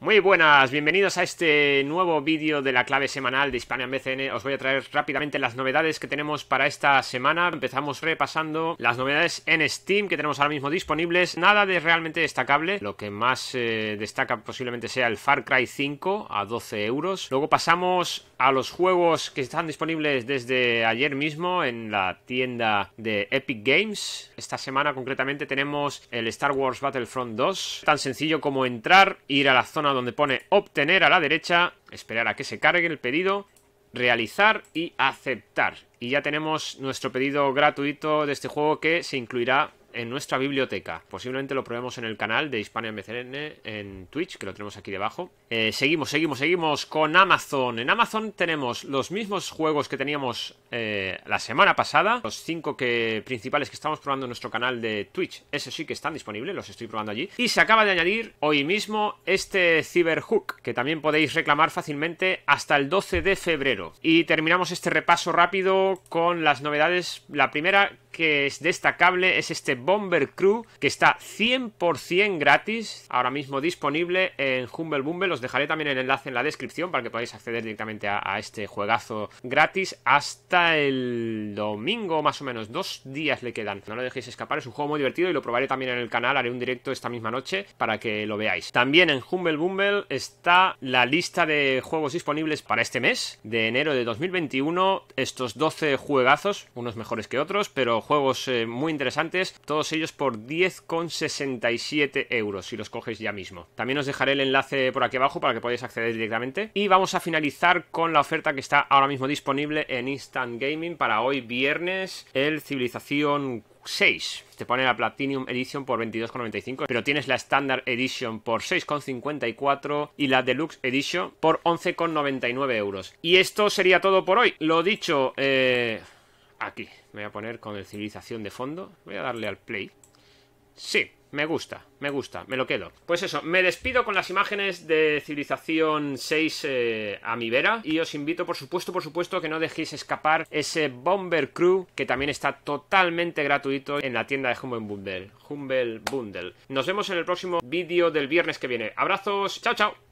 Muy buenas, bienvenidos a este nuevo vídeo de la clave semanal de Hispania BCN. Os voy a traer rápidamente las novedades que tenemos para esta semana. Empezamos repasando las novedades en Steam que tenemos ahora mismo disponibles. Nada de realmente destacable. Lo que más eh, destaca posiblemente sea el Far Cry 5 a 12 euros. Luego pasamos a los juegos que están disponibles desde ayer mismo en la tienda de Epic Games. Esta semana concretamente tenemos el Star Wars Battlefront 2. Tan sencillo como entrar, ir a la zona donde pone obtener a la derecha, esperar a que se cargue el pedido, realizar y aceptar. Y ya tenemos nuestro pedido gratuito de este juego que se incluirá en nuestra biblioteca. Posiblemente lo probemos en el canal de Hispania MCN en Twitch, que lo tenemos aquí debajo. Eh, seguimos, seguimos, seguimos con Amazon. En Amazon tenemos los mismos juegos que teníamos eh, la semana pasada. Los cinco que, principales que estamos probando en nuestro canal de Twitch. Ese sí que están disponibles, los estoy probando allí. Y se acaba de añadir hoy mismo este Cyberhook, que también podéis reclamar fácilmente hasta el 12 de febrero. Y terminamos este repaso rápido con las novedades. La primera que es destacable es este Bomber Crew, que está 100% gratis, ahora mismo disponible en Humble Bumble. Os dejaré también el enlace en la descripción para que podáis acceder directamente a, este juegazo gratis hasta el domingo, más o menos. Dos días le quedan. No lo dejéis escapar, es un juego muy divertido y lo probaré también en el canal. Haré un directo esta misma noche para que lo veáis. También en Humble Bumble está la lista de juegos disponibles para este mes de enero de 2021. Estos 12 juegazos, unos mejores que otros, pero juegos eh, muy interesantes, todos ellos por 10,67 euros si los coges ya mismo. También os dejaré el enlace por aquí abajo para que podáis acceder directamente. Y vamos a finalizar con la oferta que está ahora mismo disponible en Instant Gaming para hoy viernes, el Civilización 6. Te pone la Platinum Edition por 22,95, pero tienes la Standard Edition por 6,54 y la Deluxe Edition por 11,99 euros. Y esto sería todo por hoy. Lo dicho, eh aquí. Me voy a poner con el civilización de fondo. Voy a darle al play. Sí, me gusta, me gusta, me lo quedo. Pues eso, me despido con las imágenes de Civilización 6 eh, a mi vera y os invito, por supuesto, por supuesto, que no dejéis escapar ese Bomber Crew que también está totalmente gratuito en la tienda de Humble Bundle. Humble Bundle. Nos vemos en el próximo vídeo del viernes que viene. Abrazos, chao, chao.